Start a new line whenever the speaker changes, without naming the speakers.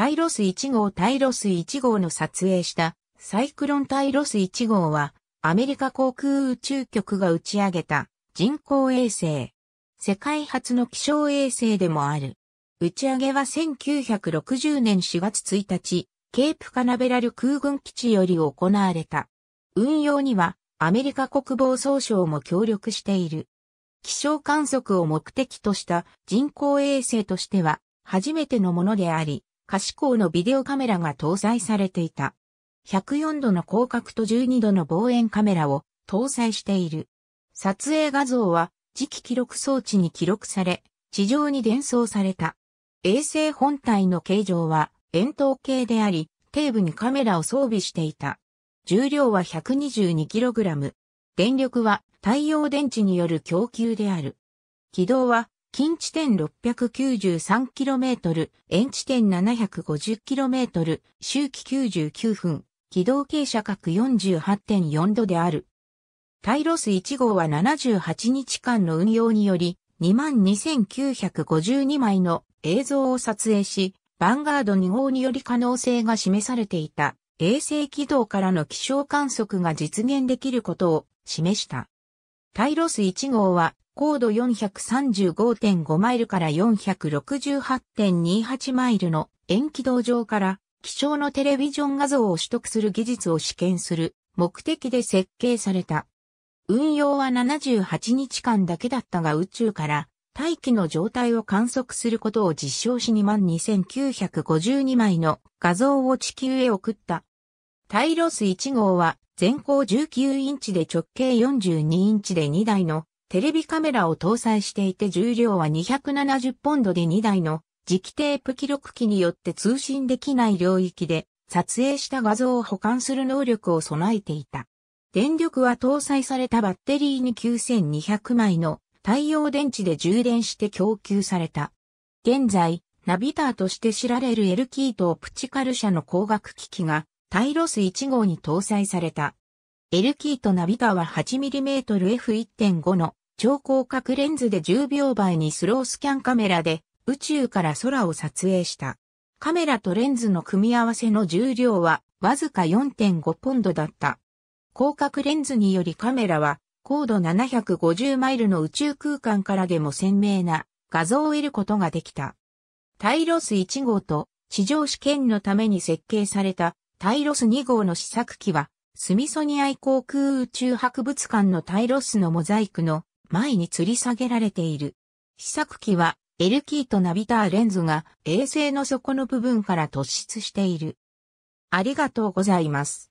タイロス1号タイロス1号の撮影したサイクロンタイロス1号はアメリカ航空宇宙局が打ち上げた人工衛星。世界初の気象衛星でもある。打ち上げは1960年4月1日、ケープカナベラル空軍基地より行われた。運用にはアメリカ国防総省も協力している。気象観測を目的とした人工衛星としては初めてのものであり、可視光のビデオカメラが搭載されていた。104度の広角と12度の望遠カメラを搭載している。撮影画像は磁気記録装置に記録され、地上に伝送された。衛星本体の形状は円筒形であり、底部にカメラを装備していた。重量は 122kg。電力は太陽電池による供給である。軌道は近地点 693km、遠地点 750km、周期99分、軌道傾斜角48.4度である。タイロス1号は78日間の運用により、22,952枚の映像を撮影し、ヴァンガード2号により可能性が示されていた衛星軌道からの気象観測が実現できることを示した。タイロス1号は高度435.5マイルから468.28マイルの延軌道上から気象のテレビジョン画像を取得する技術を試験する目的で設計された。運用は78日間だけだったが宇宙から大気の状態を観測することを実証し22,952枚の画像を地球へ送った。タイロス1号は全高19インチで直径42インチで2台のテレビカメラを搭載していて重量は270ポンドで2台の磁気テープ記録機によって通信できない領域で撮影した画像を保管する能力を備えていた。電力は搭載されたバッテリーに9200枚の太陽電池で充電して供給された。現在、ナビターとして知られるエルキートプチカル社の光学機器がタイロス1号に搭載された。エルキートナビターは 8mm f1.5 の超広角レンズで10秒倍にスロースキャンカメラで宇宙から空を撮影した。カメラとレンズの組み合わせの重量はわずか4.5ポンドだった。広角レンズによりカメラは高度750マイルの宇宙空間からでも鮮明な画像を得ることができた。タイロス1号と地上試験のために設計されたタイロス2号の試作機はスミソニアイ航空宇宙博物館のタイロスのモザイクの前に吊り下げられている。試作機は L キーとナビターレンズが衛星の底の部分から突出している。ありがとうございます。